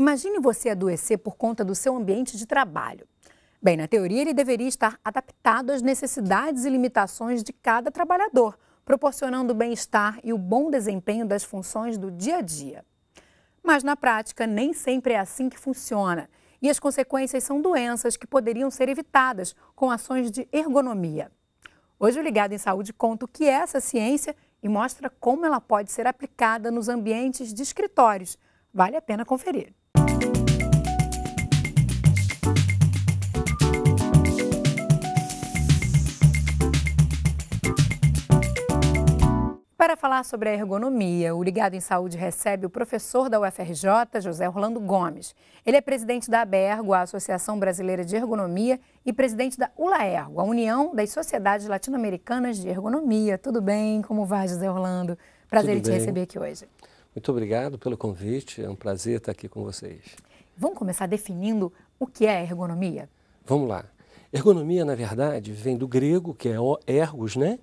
Imagine você adoecer por conta do seu ambiente de trabalho. Bem, na teoria, ele deveria estar adaptado às necessidades e limitações de cada trabalhador, proporcionando o bem-estar e o bom desempenho das funções do dia a dia. Mas na prática, nem sempre é assim que funciona, e as consequências são doenças que poderiam ser evitadas com ações de ergonomia. Hoje, o Ligado em Saúde conta o que é essa ciência e mostra como ela pode ser aplicada nos ambientes de escritórios. Vale a pena conferir. Para falar sobre a ergonomia, o Ligado em Saúde recebe o professor da UFRJ, José Orlando Gomes. Ele é presidente da ABERGO, a Associação Brasileira de Ergonomia, e presidente da ULAERGO, a União das Sociedades Latino-Americanas de Ergonomia. Tudo bem? Como vai, José Orlando? Prazer em te receber aqui hoje. Muito obrigado pelo convite, é um prazer estar aqui com vocês. Vamos começar definindo o que é ergonomia? Vamos lá. Ergonomia, na verdade, vem do grego, que é ergos, né?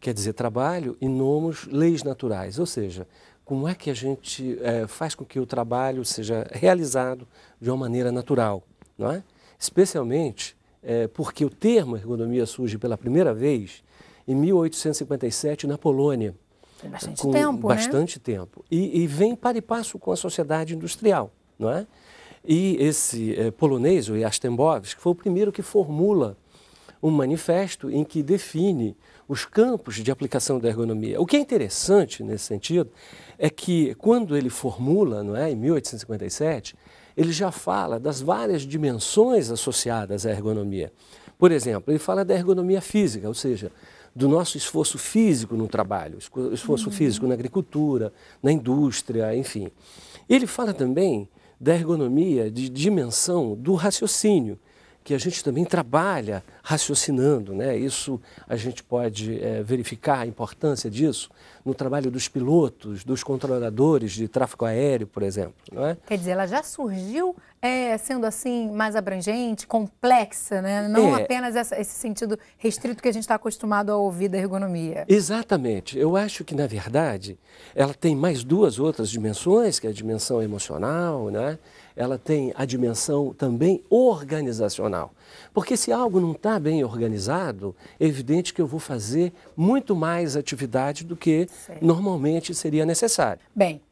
quer dizer trabalho, e nomos, leis naturais. Ou seja, como é que a gente é, faz com que o trabalho seja realizado de uma maneira natural, não é? Especialmente é, porque o termo ergonomia surge pela primeira vez em 1857 na Polônia. bastante com tempo, né? Bastante né? tempo. E, e, vem para e passo com a sociedade industrial, não é? E esse é, polonês, o que foi o primeiro que formula um manifesto em que define os campos de aplicação da ergonomia. O que é interessante nesse sentido é que quando ele formula, não é, em 1857, ele já fala das várias dimensões associadas à ergonomia. Por exemplo, ele fala da ergonomia física, ou seja, do nosso esforço físico no trabalho, esforço uhum. físico na agricultura, na indústria, enfim. Ele fala também da ergonomia de dimensão do raciocínio, que a gente também trabalha raciocinando, né? Isso a gente pode é, verificar a importância disso no trabalho dos pilotos, dos controladores de tráfego aéreo, por exemplo, não é? Quer dizer, ela já surgiu é, sendo assim mais abrangente, complexa, né? não é. apenas essa, esse sentido restrito que a gente está acostumado a ouvir da ergonomia. Exatamente. Eu acho que, na verdade, ela tem mais duas outras dimensões, que é a dimensão emocional, né? ela tem a dimensão também organizacional. Porque se algo não está bem organizado, é evidente que eu vou fazer muito mais atividade do que normalmente seria necessário. Bem,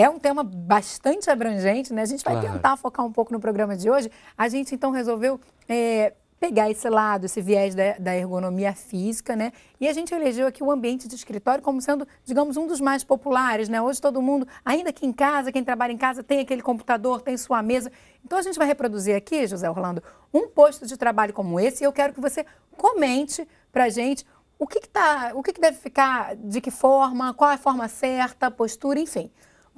é um tema bastante abrangente, né? A gente vai claro. tentar focar um pouco no programa de hoje. A gente então resolveu é, pegar esse lado, esse viés da, da, ergonomia física, né? E a gente elegeu aqui o ambiente de escritório como sendo, digamos, um dos mais populares, né? Hoje todo mundo, ainda que em casa, quem trabalha em casa, tem aquele computador, tem sua mesa. Então a gente vai reproduzir aqui, José Orlando, um posto de trabalho como esse e eu quero que você comente para a gente o que, que, tá, o que, que deve ficar, de que forma, qual é a forma certa, postura, enfim.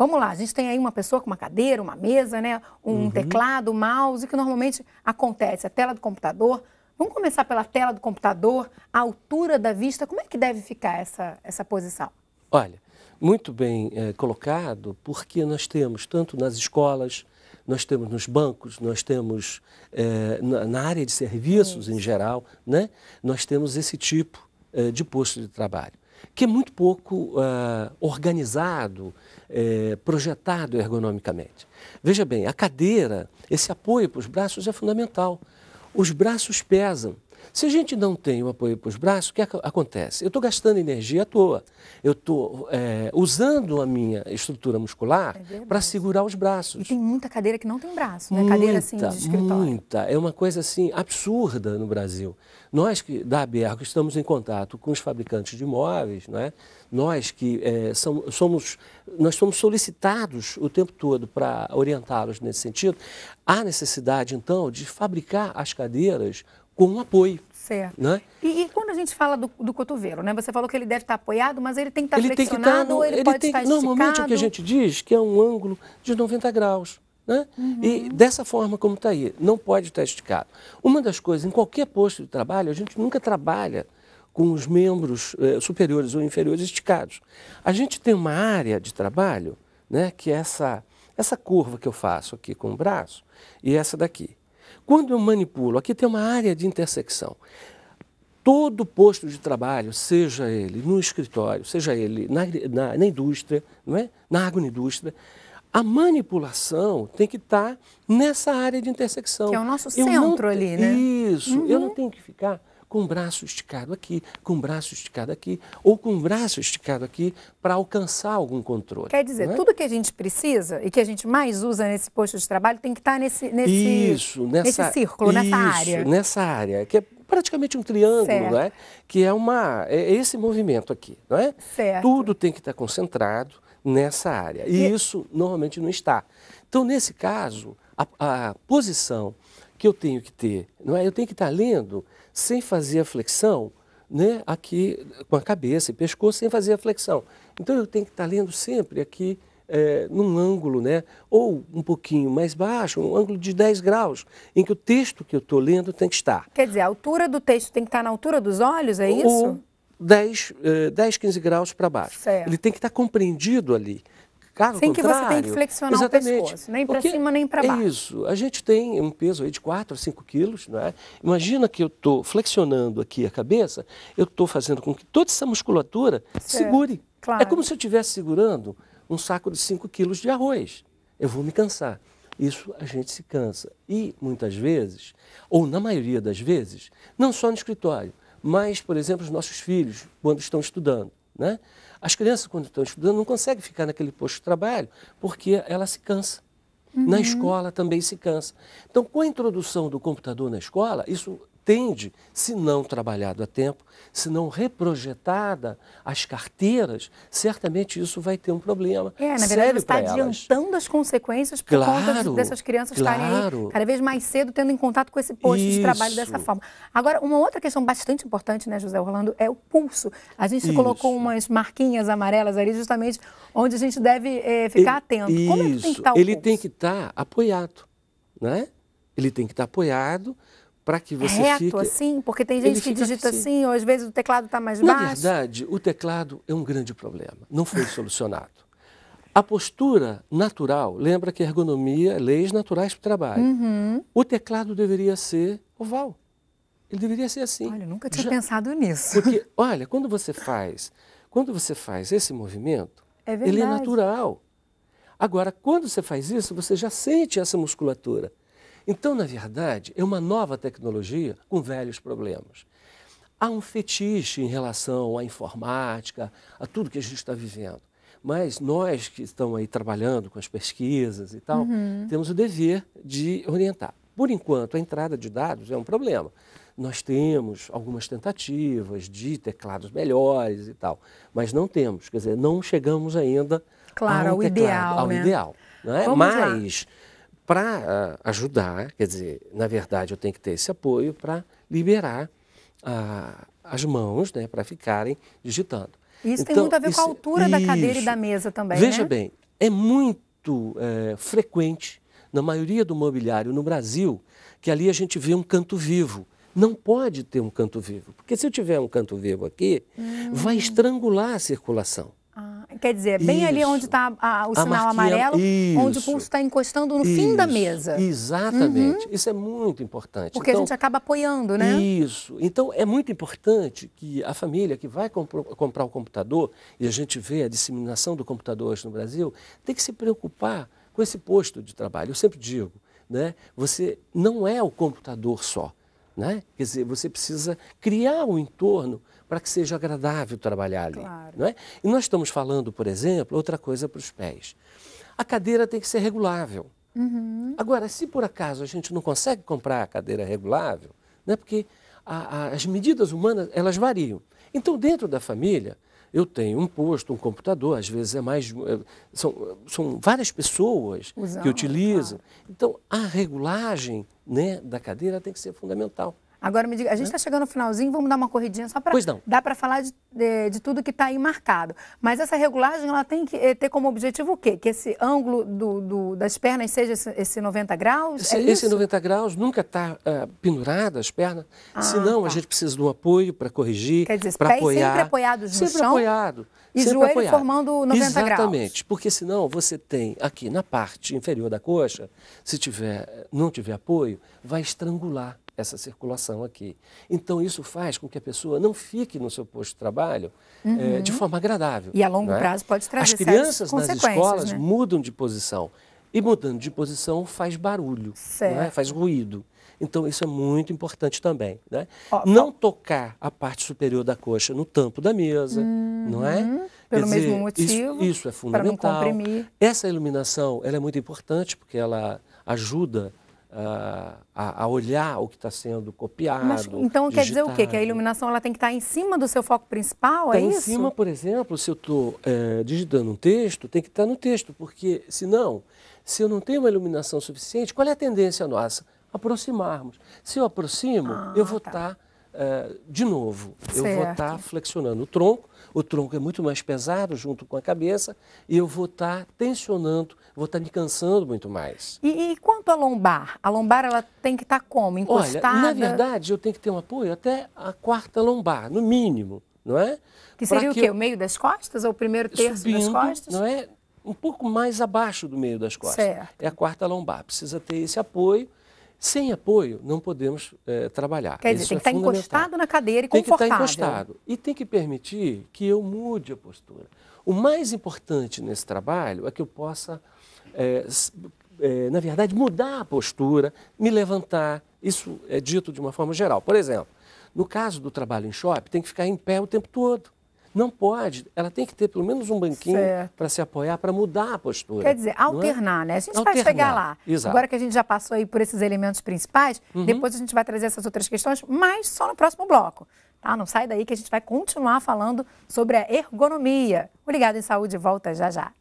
Vamos lá, a gente tem aí uma pessoa com uma cadeira, uma mesa, né? um uhum. teclado, um mouse, que normalmente acontece. A tela do computador. Vamos começar pela tela do computador, a altura da vista. Como é que deve ficar essa, essa posição? Olha, muito bem é, colocado, porque nós temos, tanto nas escolas, nós temos nos bancos, nós temos é, na, na, área de serviços em geral, né? nós temos esse tipo é, de posto de trabalho que é muito pouco uh, organizado, eh, projetado ergonomicamente. Veja bem, a cadeira, esse apoio para os braços é fundamental. Os braços pesam. Se a gente não tem o apoio para os braços, o que é acontece? Eu estou gastando energia à toa. Eu estou é, usando a minha estrutura muscular é para segurar os braços. E tem muita cadeira que não tem braço, né? Muita, cadeira assim de escritório. Muita. É uma coisa assim absurda no Brasil. Nós que, da ABERCO, estamos em contato com os fabricantes de imóveis, né? nós que é, somos, nós somos solicitados o tempo todo para orientá-los nesse sentido, há necessidade, então, de fabricar as cadeiras com um apoio. Certo. Né? E, e, quando a gente fala do, do, cotovelo, né? Você falou que ele deve estar apoiado, mas ele tem que estar ele flexionado tem que tá estar, no, ele, ele pode tem, estar esticado? Normalmente o que a gente diz que é um ângulo de 90 graus. Né? Uhum. E dessa forma como está aí, não pode estar esticado. Uma das coisas, em qualquer posto de trabalho, a gente nunca trabalha com os membros eh, superiores ou inferiores esticados. A gente tem uma área de trabalho, né, que é essa, essa curva que eu faço aqui com o braço e essa daqui. Quando eu manipulo, aqui tem uma área de intersecção. Todo posto de trabalho, seja ele no escritório, seja ele na, na, na indústria, não é? na agroindústria, a manipulação tem que estar tá nessa área de intersecção. Que é o nosso eu centro não, ali, né? Isso. Uhum. Eu não uhum. tenho que ficar com o braço esticado aqui, com o braço esticado aqui, ou com o braço esticado aqui para alcançar algum controle. Quer dizer, é? tudo que a gente precisa e que a gente mais usa nesse posto de trabalho tem que estar tá nesse, nesse, isso, nessa, nesse círculo, isso, nessa área. Nessa área, que é praticamente um triângulo, né? que é, uma, é esse movimento aqui. Não é? Certo. Tudo tem que estar tá concentrado nessa área. E, e isso normalmente não está. Então, nesse caso, a, a posição que eu tenho que ter, não é? Eu tenho que estar tá lendo sem fazer a flexão, né, aqui com a cabeça e pescoço, sem fazer a flexão. Então eu tenho que estar tá lendo sempre aqui é, num ângulo, né, ou um pouquinho mais baixo, um ângulo de 10 graus, em que o texto que eu estou lendo tem que estar. Quer dizer, a altura do texto tem que estar tá na altura dos olhos, é isso? Ou 10, 10, 15 graus para baixo. Certo. Ele tem que estar tá compreendido ali. Sem que você tenha que flexionar exatamente. o pescoço, nem para cima nem para baixo. É isso. A gente tem um peso aí de 4 a 5 quilos, não é? Imagina que eu estou flexionando aqui a cabeça, eu estou fazendo com que toda essa musculatura certo. segure. É claro. É como se eu estivesse segurando um saco de 5 quilos de arroz. Eu vou me cansar. Isso a gente se cansa. E muitas vezes, ou na maioria das vezes, não só no escritório, mas, por exemplo, os nossos filhos, quando estão estudando. Né? As crianças, quando estão estudando, não conseguem ficar naquele posto de trabalho porque ela se cansa. Uhum. Na escola também se cansa. Então, com a introdução do computador na escola, isso atende se não trabalhado a tempo, se não reprojetada as carteiras, certamente isso vai ter um problema. É, na verdade, você está adiantando elas. as consequências por claro, conta dessas crianças claro. estarem aí cada vez mais cedo tendo em contato com esse posto isso. de trabalho dessa forma. Agora, uma outra questão bastante importante, né, José Orlando, é o pulso. A gente isso. colocou umas marquinhas amarelas ali justamente onde a gente deve é, ficar Ele, atento. Como é que tem que estar tá o Ele pulso? tem que estar tá apoiado, né? Ele tem que estar tá apoiado para que você Reto, fique... assim? Porque tem gente que digita assim. assim, ou às vezes o teclado está mais Na baixo. Na verdade, o teclado é um grande problema, não foi solucionado. A postura natural, lembra que ergonomia, leis naturais para o trabalho. Uhum. O teclado deveria ser oval. Ele deveria ser assim. Olha, nunca tinha Já... pensado nisso. Porque, olha, quando você faz, quando você faz esse movimento, é ele é natural. Agora, quando você faz isso, você já sente essa musculatura. Então, na verdade, é uma nova tecnologia com velhos problemas. Há um fetiche em relação à informática, a tudo que a gente está vivendo. Mas nós que estamos aí trabalhando com as pesquisas e tal, uhum. temos o dever de orientar. Por enquanto, a entrada de dados é um problema. Nós temos algumas tentativas de teclados melhores e tal, mas não temos, quer dizer, não chegamos ainda claro, ao, ao teclado, ideal, ao né? ideal. Né? Mas lá para ah, ajudar, quer dizer, na verdade eu tenho que ter esse apoio para liberar ah, as mãos né, para ficarem digitando. Isso então, tem muito a ver isso, com a altura isso, da cadeira e da mesa também. Né? Veja né? bem, é muito é, frequente na maioria do mobiliário no Brasil que ali a gente vê um canto vivo. Não pode ter um canto vivo, porque se eu tiver um canto vivo aqui, hum. vai estrangular a circulação. Ah, quer dizer, bem isso. ali onde está o sinal marquinha, amarelo, isso. onde o pulso está encostando no isso. fim da mesa. Exatamente. Uhum. Isso é muito importante. Porque então, a gente acaba apoiando, né? Isso. Então, é muito importante que a família que vai comprar o computador, e a gente vê a disseminação do computador hoje no Brasil, tem que se preocupar com esse posto de trabalho. Eu sempre digo, né? Você não é o computador só. Né? Quer dizer, você precisa criar o um entorno para que seja agradável trabalhar ali. Claro. Não é? E nós estamos falando, por exemplo, outra coisa para os pés. A cadeira tem que ser regulável. Uhum. Agora, se por acaso a gente não consegue comprar a cadeira regulável, né, porque a, a, as medidas humanas elas variam. Então, dentro da família, eu tenho um posto, um computador, às vezes é mais. É, são, são várias pessoas Usando, que utilizam. Claro. Então, a regulagem né, da cadeira tem que ser fundamental. Agora me diga, a gente está né? chegando no finalzinho, vamos dar uma corridinha só para. Pois não. Dá para falar de, de, de, tudo que está aí marcado. Mas essa regulagem, ela tem que eh, ter como objetivo o quê? Que esse ângulo do, do das pernas seja esse, esse 90 graus? Esse, é esse 90 graus nunca está uh, ah, pendurada as pernas, ah, senão tá. a gente precisa de um apoio para corrigir, para apoiar. Quer dizer, pés apoiar, sempre apoiados no sempre chão. Apoiado, e sempre joelho apoiado. formando 90 Exatamente, graus. Exatamente, porque senão você tem aqui na parte inferior da coxa, se tiver, não tiver apoio, vai estrangular essa circulação aqui. Então, isso faz com que a pessoa não fique no seu posto de trabalho eh, uhum. é, de forma agradável. E a longo é? prazo pode trazer As crianças nas escolas né? mudam de posição. E mudando de posição faz barulho, é? faz ruído. Então, isso é muito importante também. Né? Ó, não ó. tocar a parte superior da coxa no tampo da mesa, uhum. não é? Uhum. Pelo dizer, mesmo motivo. Isso, isso é fundamental. Essa iluminação ela é muito importante porque ela ajuda uh, a, a, olhar o que está sendo copiado. Mas, então digitado. quer dizer o quê? Que a iluminação ela tem que estar tá em cima do seu foco principal, é tá é em isso? cima, por exemplo, se eu estou é, digitando um texto, tem que estar tá no texto, porque senão, se eu não tenho uma iluminação suficiente, qual é a tendência nossa? Aproximarmos. Se eu aproximo, ah, eu vou estar. Tá. Tá, é, de novo, certo. eu vou tá estar flexionando o tronco, o tronco é muito mais pesado junto com a cabeça, e eu vou estar tensionando vou estar tá me cansando muito mais. E, e quanto à lombar? A lombar ela tem que estar tá como? Encostada? Olha, na verdade, eu tenho que ter um apoio até a quarta lombar, no mínimo, não é? Que seria pra o que quê? Eu... O meio das costas ou o primeiro terço Subindo, das costas? Não é? Um pouco mais abaixo do meio das costas. Certo. É a quarta lombar. Precisa ter esse apoio. Sem apoio, não podemos é, trabalhar. Quer dizer, Isso tem é que é tá estar encostado na cadeira e tem confortável. Tem que estar encostado. E tem que permitir que eu mude a postura. O mais importante nesse trabalho é que eu possa, é, é, na verdade, mudar a postura, me levantar. Isso é dito de uma forma geral. Por exemplo, no caso do trabalho em shopping, tem que ficar em pé o tempo todo. Não pode, ela tem que ter pelo menos um banquinho para se apoiar, para mudar a postura. Quer dizer, é? alternar, é? né? A gente alternar, vai chegar lá. Exato. Agora que a gente já passou aí por esses elementos principais, uhum. depois a gente vai trazer essas outras questões, mas só no próximo bloco. Tá? Não sai daí que a gente vai continuar falando sobre a ergonomia. Obrigado em Saúde volta já já.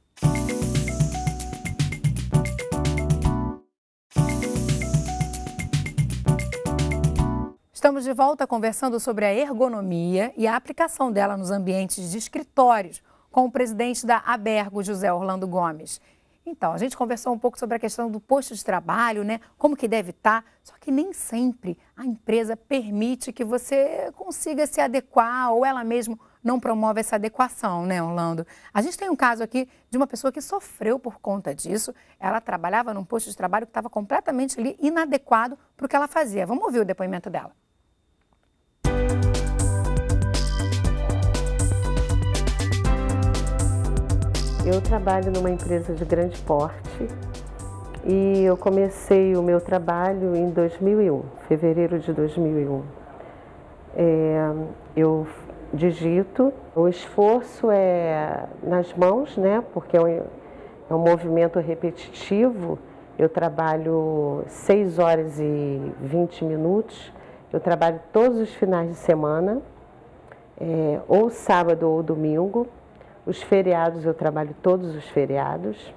Estamos de volta conversando sobre a ergonomia e a aplicação dela nos ambientes de escritórios com o presidente da Abergo, José Orlando Gomes. Então, a gente conversou um pouco sobre a questão do posto de trabalho, né? Como que deve estar, tá. só que nem sempre a empresa permite que você consiga se adequar ou ela mesma não promove essa adequação, né, Orlando? A gente tem um caso aqui de uma pessoa que sofreu por conta disso. Ela trabalhava num posto de trabalho que estava completamente ali inadequado para o que ela fazia. Vamos ouvir o depoimento dela. Eu trabalho numa empresa de grande porte e eu comecei o meu trabalho em 2001, fevereiro de 2001. É, eu digito, o esforço é nas mãos, né? Porque é um, é um movimento repetitivo. Eu trabalho 6 horas e 20 minutos. Eu trabalho todos os finais de semana, é, ou sábado ou domingo. Os feriados, eu trabalho todos os feriados.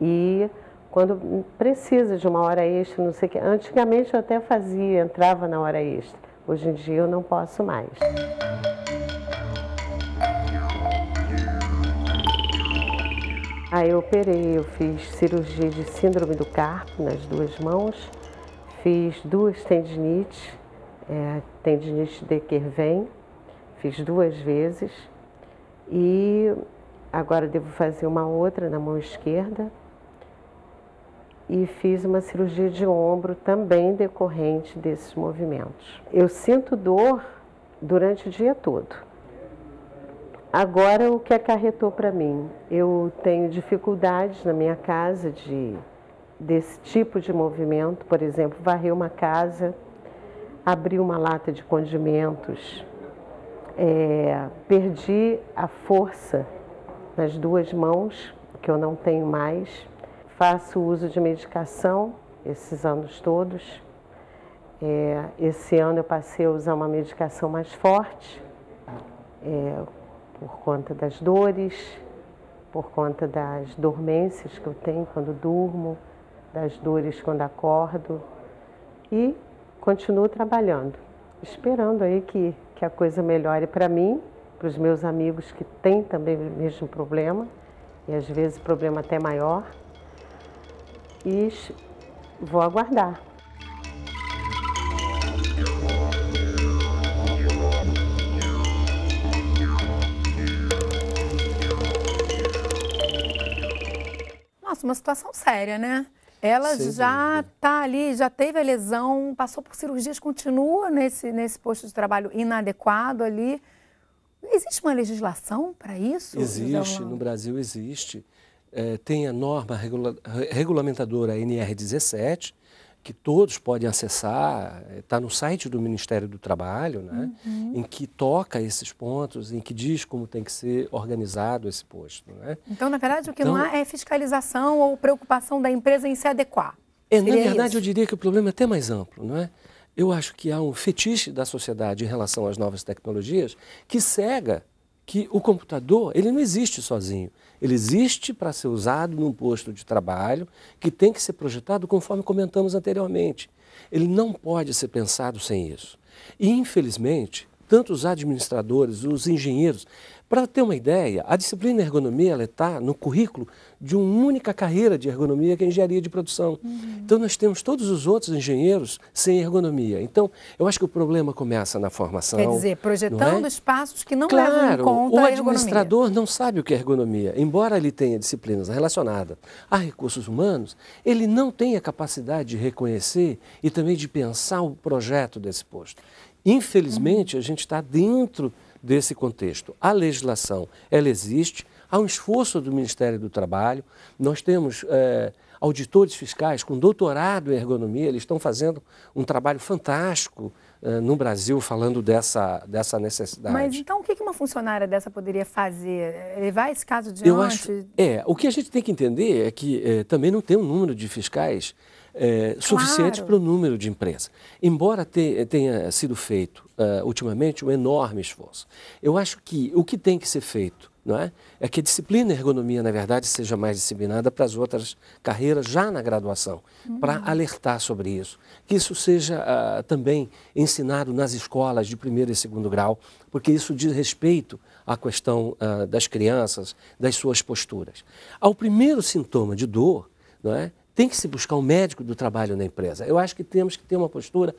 E quando precisa de uma hora extra, não sei o que. Antigamente eu até fazia, entrava na hora extra. Hoje em dia eu não posso mais. Aí eu operei, eu fiz cirurgia de síndrome do carpo nas duas mãos, fiz duas tendinites, é, tendinite de Kerven, fiz duas vezes. E agora devo fazer uma outra na mão esquerda. E fiz uma cirurgia de ombro também decorrente desses movimentos. Eu sinto dor durante o dia todo. Agora, o que acarretou para mim? Eu tenho dificuldades na minha casa de, desse tipo de movimento, por exemplo, varrer uma casa, abrir uma lata de condimentos, é, perdi a força nas duas mãos, que eu não tenho mais. Faço uso de medicação esses anos todos. É, esse ano eu passei a usar uma medicação mais forte, é, por conta das dores, por conta das dormências que eu tenho quando durmo, das dores quando acordo. E continuo trabalhando, esperando aí que que a coisa melhore para mim, para os meus amigos que têm também o mesmo problema, e às vezes o problema até é maior. E vou aguardar. Nossa, uma situação séria, né? Ela Sem já está ali, já teve a lesão, passou por cirurgias, continua nesse, nesse posto de trabalho inadequado ali. Existe uma legislação para isso? Existe, no Brasil existe. É, tem a norma regula regulamentadora NR17, que todos podem acessar, está no site do Ministério do Trabalho, né? Uhum. em que toca esses pontos, em que diz como tem que ser organizado esse posto. Né? Então, na verdade, o que então, não há é fiscalização ou preocupação da empresa em se adequar. É, na verdade, isso? eu diria que o problema é até mais amplo, não é? Eu acho que há um fetiche da sociedade em relação às novas tecnologias que cega que o computador ele não existe sozinho. Ele existe para ser usado num posto de trabalho que tem que ser projetado conforme comentamos anteriormente. Ele não pode ser pensado sem isso. E, infelizmente, tanto os administradores, os engenheiros. Para ter uma ideia, a disciplina ergonomia está no currículo de uma única carreira de ergonomia, que é engenharia de produção. Uhum. Então, nós temos todos os outros engenheiros sem ergonomia. Então, eu acho que o problema começa na formação. Quer dizer, projetando é? espaços que não claro, levam em conta o administrador não sabe o que é ergonomia. Embora ele tenha disciplinas relacionadas a recursos humanos, ele não tem a capacidade de reconhecer e também de pensar o projeto desse posto. Infelizmente, a gente está dentro desse contexto. A legislação, ela existe, há um esforço do Ministério do Trabalho, nós temos é, auditores fiscais com doutorado em ergonomia, eles estão fazendo um trabalho fantástico é, no Brasil falando dessa, dessa necessidade. Mas então o que uma funcionária dessa poderia fazer? Levar esse caso de Eu acho, é, o que a gente tem que entender é que é, também não tem um número de fiscais é, claro. suficiente para o número de empresas. Embora te, tenha sido feito uh, ultimamente um enorme esforço, eu acho que o que tem que ser feito não é? é que a disciplina ergonomia, na verdade, seja mais disseminada para as outras carreiras já na graduação, uhum. para alertar sobre isso. Que isso seja uh, também ensinado nas escolas de primeiro e segundo grau, porque isso diz respeito à questão uh, das crianças, das suas posturas. Ao primeiro sintoma de dor, não é? tem que se buscar um médico do trabalho na empresa. Eu acho que temos que ter uma postura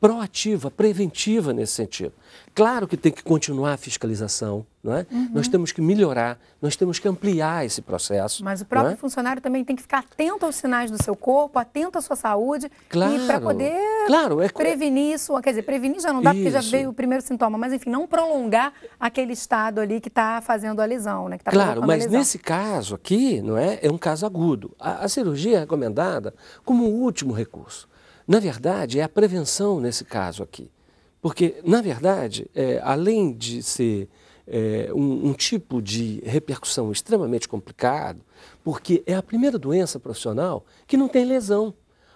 proativa, preventiva nesse sentido. Claro que tem que continuar a fiscalização, não é? Uhum. Nós temos que melhorar, nós temos que ampliar esse processo. Mas o próprio é? funcionário também tem que ficar atento aos sinais do seu corpo, atento à sua saúde, claro, e para poder claro, é... prevenir isso, quer dizer, prevenir já não dá porque já veio o primeiro sintoma, mas enfim, não prolongar aquele estado ali que está fazendo a lesão, né? Tá claro, mas nesse caso aqui, não é? É um caso agudo. a, a cirurgia é recomendada como último recurso. Na verdade, é a prevenção nesse caso aqui. Porque, na verdade, é, além de ser é, um, um, tipo de repercussão extremamente complicado, porque é a primeira doença profissional que não tem lesão.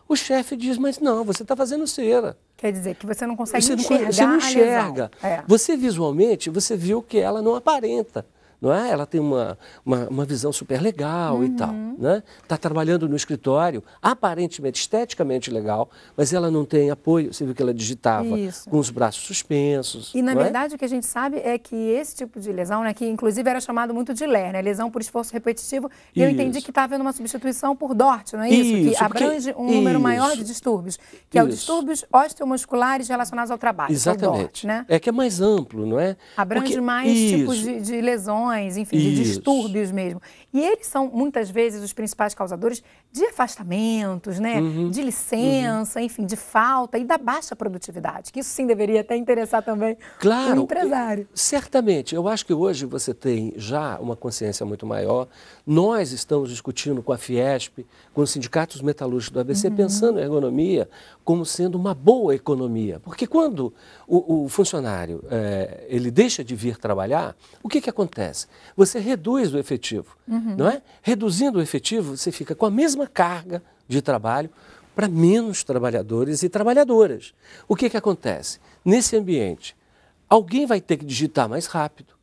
O chefe diz, mas não, você está fazendo cera. Quer dizer que você não consegue você enxergar. Não, você não enxerga. É. Você visualmente, você viu que ela não aparenta não é? Ela tem uma, uma, uma visão super legal uhum. e tal, uhum. né? Está trabalhando no escritório, aparentemente esteticamente legal, mas ela não tem apoio. Você viu que ela digitava Isso. com os braços suspensos. E na é? verdade é? o que a gente sabe é que esse tipo de lesão, né, que inclusive era chamado muito de LER, né? Lesão por esforço repetitivo. E eu entendi que está havendo uma substituição por DORT, não é isso? isso que abrange porque... um número isso. maior de distúrbios, que isso. é o distúrbios osteomusculares relacionados ao trabalho. É Exatamente. É, DORT, né? é que é mais amplo, não é? Abrange porque... mais tipos de, de lesões enfim, Isso. de distúrbios mesmo. E eles são, muitas vezes, os principais causadores de afastamentos, né? Uhum. De uhum. licença, uhum. enfim, de falta e da baixa produtividade, que isso sim deveria até interessar também claro, o empresário. Certamente. Eu acho que hoje você tem já uma consciência muito maior. Nós estamos discutindo com a Fiesp, com os sindicatos metalúrgicos do ABC, uhum. pensando em ergonomia como sendo uma boa economia. Porque quando o, o funcionário é, ele deixa de vir trabalhar, o que, que acontece? você reduz o efetivo, uhum. não é? Reduzindo o efetivo, você fica com a mesma carga de trabalho para menos trabalhadores e trabalhadoras. O que, que acontece? Nesse ambiente, alguém vai ter que digitar mais rápido,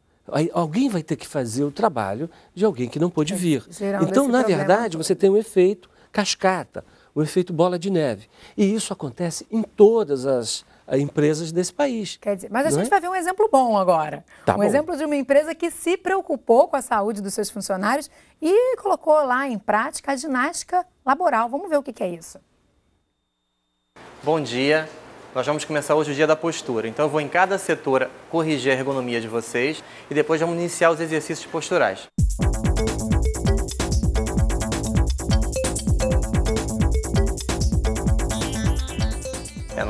alguém vai ter que fazer o trabalho de alguém que não pôde é, vir. então, na é verdade, todo. você tem um efeito cascata, um efeito bola de neve. E isso acontece em todas as empresas desse país. Quer dizer, mas a gente é? vai ver um exemplo bom agora. Tá um bom. exemplo de uma empresa que se preocupou com a saúde dos seus funcionários e colocou lá em prática a ginástica laboral. Vamos ver o que, que é isso. Bom dia. Nós vamos começar hoje o dia da postura. Então eu vou em cada setor corrigir a ergonomia de vocês e depois vamos iniciar os exercícios posturais. Música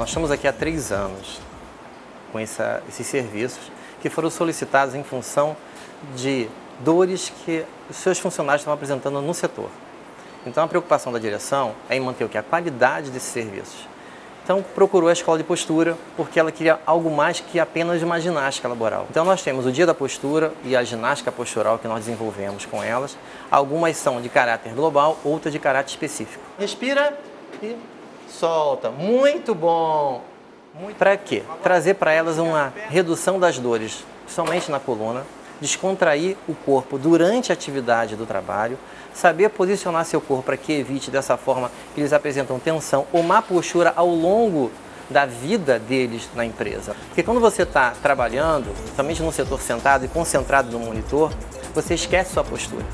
Nós estamos aqui há três anos com essa, esses serviços que foram solicitados em função de dores que os seus funcionários estão apresentando no setor. Então a preocupação da direção é em manter o que? A qualidade desses serviços. Então procurou a escola de postura porque ela queria algo mais que apenas uma ginástica laboral. Então nós temos o dia da postura e a ginástica postural que nós desenvolvemos com elas. Algumas são de caráter global, outras de caráter específico. Respira e solta. Muito bom! Para quê? Trazer para elas uma redução das dores, somente na coluna, descontrair o corpo durante a atividade do trabalho, saber posicionar seu corpo para que evite dessa forma que eles apresentam tensão ou má postura ao longo da vida deles na empresa. Porque quando você está trabalhando, somente no setor sentado e concentrado no monitor, você esquece sua postura.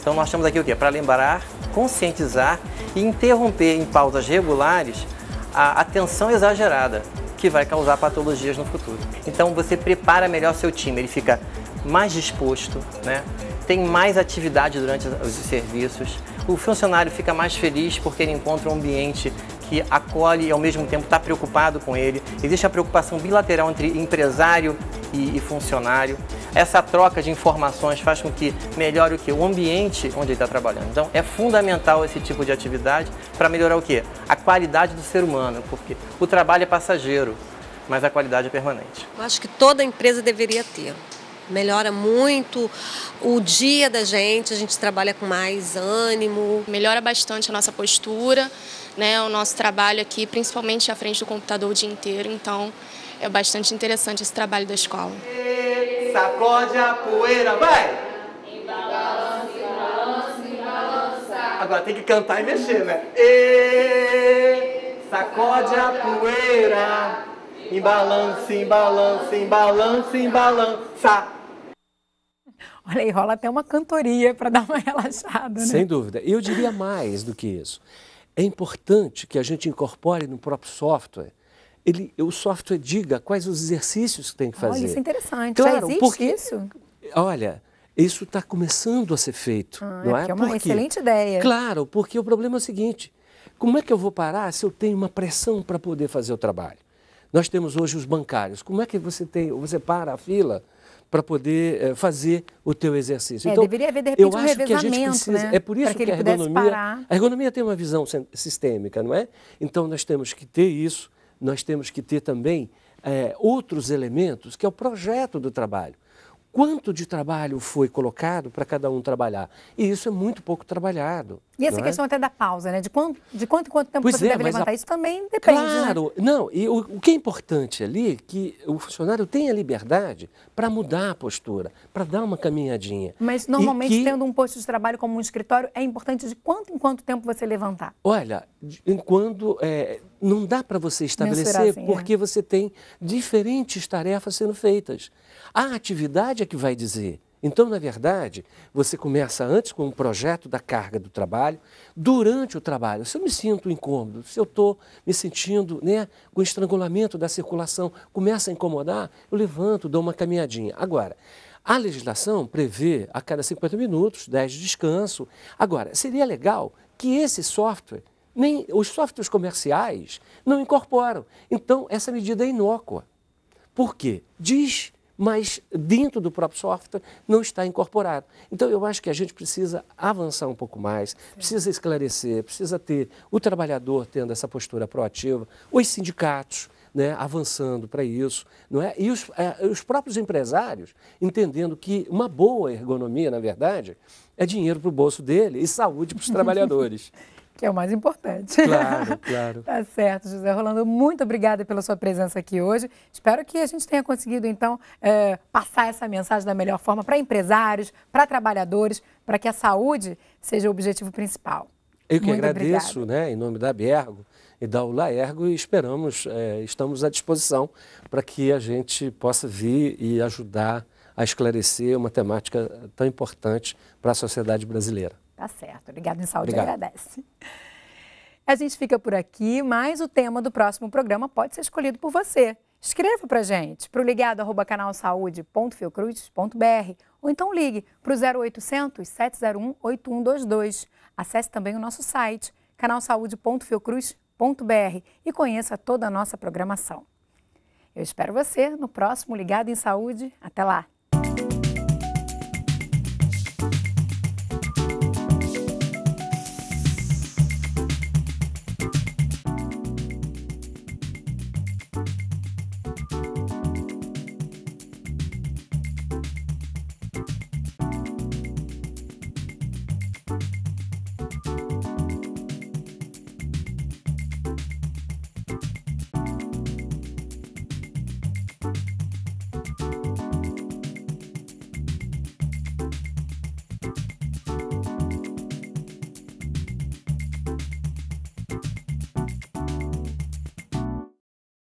Então nós estamos aqui o quê? Para lembrar, conscientizar e interromper em pausas regulares a atenção exagerada que vai causar patologias no futuro. Então você prepara melhor seu time, ele fica mais disposto, né? tem mais atividade durante os serviços, o funcionário fica mais feliz porque ele encontra um ambiente que acolhe e ao mesmo tempo está preocupado com ele. Existe a preocupação bilateral entre empresário e, e funcionário. Essa troca de informações faz com que melhore o que? O ambiente onde ele está trabalhando. Então é fundamental esse tipo de atividade para melhorar o que? A qualidade do ser humano, porque o trabalho é passageiro, mas a qualidade é permanente. Eu acho que toda empresa deveria ter melhora muito o dia da gente, a gente trabalha com mais ânimo. Melhora bastante a nossa postura, né, o nosso trabalho aqui, principalmente à frente do computador o dia inteiro. Então, é bastante interessante esse trabalho da escola. Sacode a poeira, vai! E balança, e balança, balança. Agora tem que cantar e mexer, né? E sacode a poeira, embalança, embalança, embalança, embalança. Olha aí, rola até uma cantoria para dar uma relaxada, né? Sem dúvida. Eu diria mais do que isso. É importante que a gente incorpore no próprio software. Ele, o software diga quais os exercícios que tem que fazer. Olha, isso é interessante. Claro, Já existe porque, isso? Olha, isso está começando a ser feito. Ah, é não é, é uma excelente ideia. Claro, porque o problema é o seguinte: como é que eu vou parar se eu tenho uma pressão para poder fazer o trabalho? Nós temos hoje os bancários. Como é que você tem? Você para a fila para poder eh, fazer o teu exercício. É, então, deveria haver, de repente, eu um acho que a gente precisa, né? É por isso que, que a ergonomia... A ergonomia tem uma visão sistêmica, não é? Então, nós temos que ter isso, nós temos que ter também é, outros elementos, que é o projeto do trabalho quanto de trabalho foi colocado para cada um trabalhar. E isso é muito pouco trabalhado. E essa é? questão é? até da pausa, né? De quanto, de quanto em quanto tempo pois você é, deve levantar, a... isso também depende. Né? Claro, né? não, e o, o, que é importante ali é que o funcionário tenha liberdade para mudar a postura, para dar uma caminhadinha. Mas normalmente, que... tendo um posto de trabalho como um escritório, é importante de quanto em quanto tempo você levantar? Olha, enquanto é, não dá para você estabelecer assim, é. porque é. você tem diferentes tarefas sendo feitas. A atividade é que vai dizer. Então, na verdade, você começa antes com um projeto da carga do trabalho, durante o trabalho. Se eu me sinto incômodo, se eu estou me sentindo né, com estrangulamento da circulação, começa a incomodar, eu levanto, dou uma caminhadinha. Agora, a legislação prevê a cada 50 minutos, 10 de descanso. Agora, seria legal que esse software nem os softwares comerciais não incorporam. Então, essa medida é inócua. Por quê? Diz, mas dentro do próprio software não está incorporado. Então, eu acho que a gente precisa avançar um pouco mais, Sim. precisa esclarecer, precisa ter o trabalhador tendo essa postura proativa, os sindicatos. Né, avançando para isso, não é? E os, é, os próprios empresários entendendo que uma boa ergonomia, na verdade, é dinheiro para o bolso dele e saúde para os trabalhadores. Que é o mais importante. Claro, claro. tá certo, José Rolando. Muito obrigada pela sua presença aqui hoje. Espero que a gente tenha conseguido, então, é, passar essa mensagem da melhor forma para empresários, para trabalhadores, para que a saúde seja o objetivo principal. Eu que Muito agradeço, obrigada. né, em nome da Abiergo e da Ulaergo e esperamos, é, estamos à disposição para que a gente possa vir e ajudar a esclarecer uma temática tão importante para a sociedade brasileira. Tá certo. Obrigado, em saúde. Obrigado. Agradece. A gente fica por aqui, mas o tema do próximo programa pode ser escolhido por você. Escreva para gente, para o ligado arroba canalsaude.fiocruz.br ou então ligue para o 0800 701 8122. Acesse também o nosso site canalsaude.fiocruz.br e conheça toda a nossa programação. Eu espero você no próximo Ligado em Saúde. Até lá!